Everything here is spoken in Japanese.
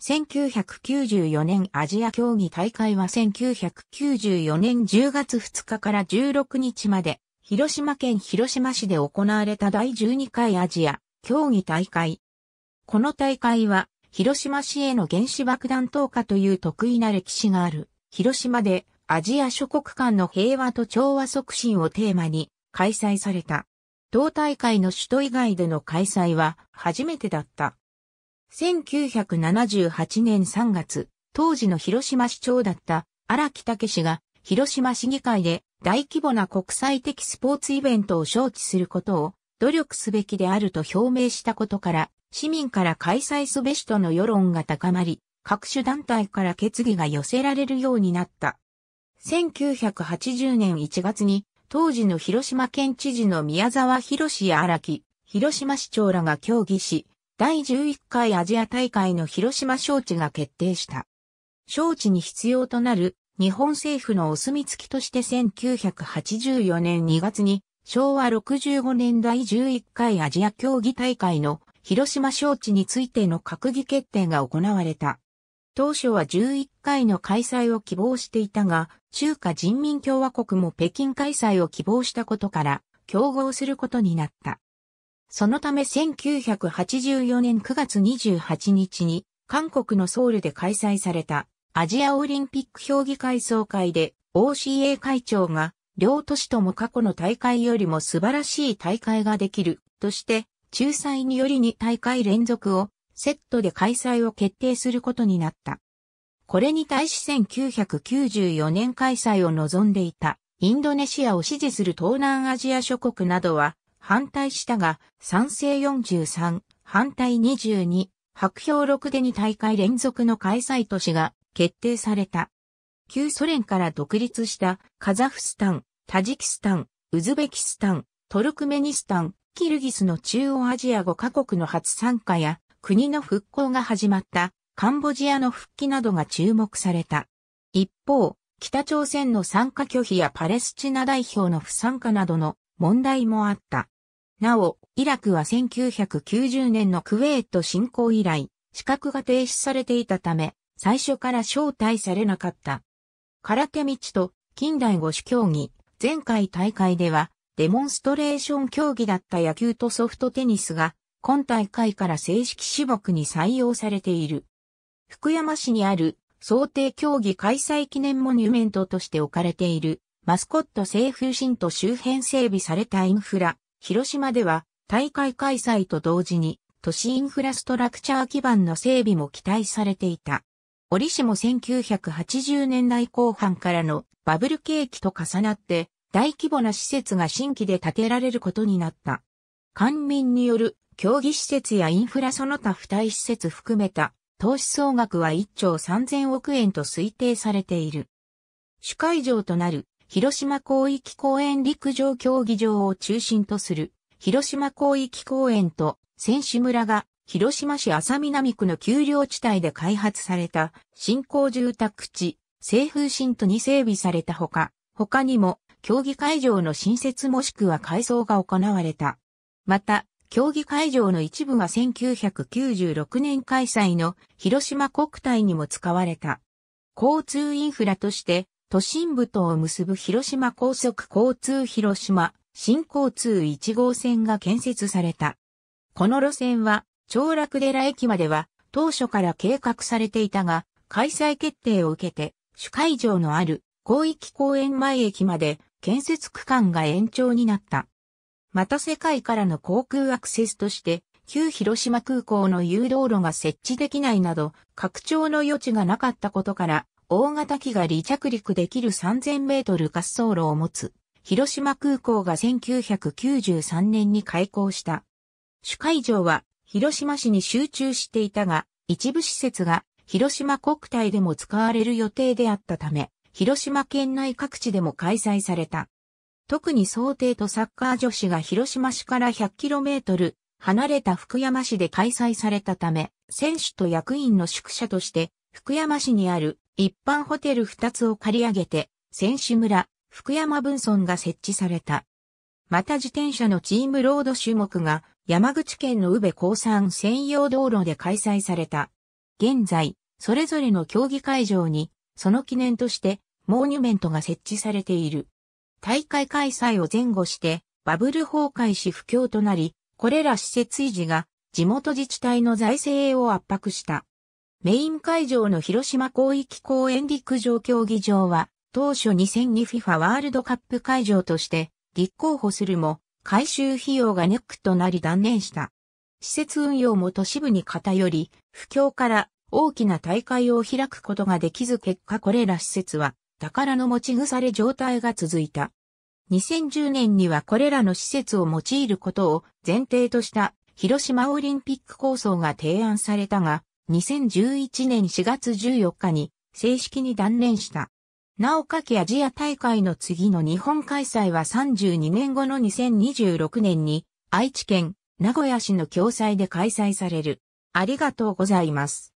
1994年アジア競技大会は1994年10月2日から16日まで、広島県広島市で行われた第12回アジア競技大会。この大会は、広島市への原子爆弾投下という得意な歴史がある、広島でアジア諸国間の平和と調和促進をテーマに開催された。同大会の首都以外での開催は初めてだった。1978年3月、当時の広島市長だった荒木武氏が広島市議会で大規模な国際的スポーツイベントを招致することを努力すべきであると表明したことから、市民から開催すべしとの世論が高まり、各種団体から決議が寄せられるようになった。1980年1月に、当時の広島県知事の宮沢博士や荒木、広島市長らが協議し、第11回アジア大会の広島招致が決定した。招致に必要となる日本政府のお墨付きとして1984年2月に昭和65年第11回アジア競技大会の広島招致についての閣議決定が行われた。当初は11回の開催を希望していたが、中華人民共和国も北京開催を希望したことから、競合することになった。そのため1984年9月28日に韓国のソウルで開催されたアジアオリンピック評議会総会で OCA 会長が両都市とも過去の大会よりも素晴らしい大会ができるとして仲裁により2大会連続をセットで開催を決定することになった。これに対し1994年開催を望んでいたインドネシアを支持する東南アジア諸国などは反対したが、賛成43、反対22、白氷6で2大会連続の開催都市が決定された。旧ソ連から独立したカザフスタン、タジキスタン、ウズベキスタン、トルクメニスタン、キルギスの中央アジア5カ国の初参加や国の復興が始まったカンボジアの復帰などが注目された。一方、北朝鮮の参加拒否やパレスチナ代表の不参加などの問題もあった。なお、イラクは1990年のクウェート侵攻以来、資格が停止されていたため、最初から招待されなかった。空手道と近代五種競技、前回大会では、デモンストレーション競技だった野球とソフトテニスが、今大会から正式種目に採用されている。福山市にある想定競技開催記念モニュメントとして置かれているマスコット政風新と周辺整備されたインフラ、広島では大会開催と同時に都市インフラストラクチャー基盤の整備も期待されていた。折しも1980年代後半からのバブル景気と重なって大規模な施設が新規で建てられることになった。官民による競技施設やインフラその他付帯施設含めた投資総額は1兆3000億円と推定されている。主会場となる広島広域公園陸上競技場を中心とする、広島広域公園と選手村が広島市浅南区の丘陵地帯で開発された新興住宅地、西風新都に整備されたほか、他にも競技会場の新設もしくは改装が行われた。また、競技会場の一部が1996年開催の広島国体にも使われた。交通インフラとして都心部とを結ぶ広島高速交通広島新交通1号線が建設された。この路線は、長楽寺駅までは当初から計画されていたが、開催決定を受けて、主会場のある広域公園前駅まで建設区間が延長になった。また世界からの航空アクセスとして、旧広島空港の誘導路が設置できないなど、拡張の余地がなかったことから、大型機が離着陸できる3000メートル滑走路を持つ、広島空港が1993年に開港した。主会場は広島市に集中していたが、一部施設が広島国体でも使われる予定であったため、広島県内各地でも開催された。特に想定とサッカー女子が広島市から 100km 離れた福山市で開催されたため、選手と役員の宿舎として、福山市にある一般ホテル2つを借り上げて、選手村、福山分村が設置された。また自転車のチームロード種目が山口県の宇部高山専用道路で開催された。現在、それぞれの競技会場に、その記念としてモーニュメントが設置されている。大会開催を前後して、バブル崩壊し不況となり、これら施設維持が地元自治体の財政を圧迫した。メイン会場の広島広域公園陸上競技場は、当初 2002FIFA ワールドカップ会場として立候補するも、改修費用がネックとなり断念した。施設運用も都市部に偏り、不況から大きな大会を開くことができず結果これら施設は宝の持ち腐れ状態が続いた。2010年にはこれらの施設を用いることを前提とした広島オリンピック構想が提案されたが、2011年4月14日に正式に断念した。なおかきアジア大会の次の日本開催は32年後の2026年に愛知県名古屋市の共催で開催される。ありがとうございます。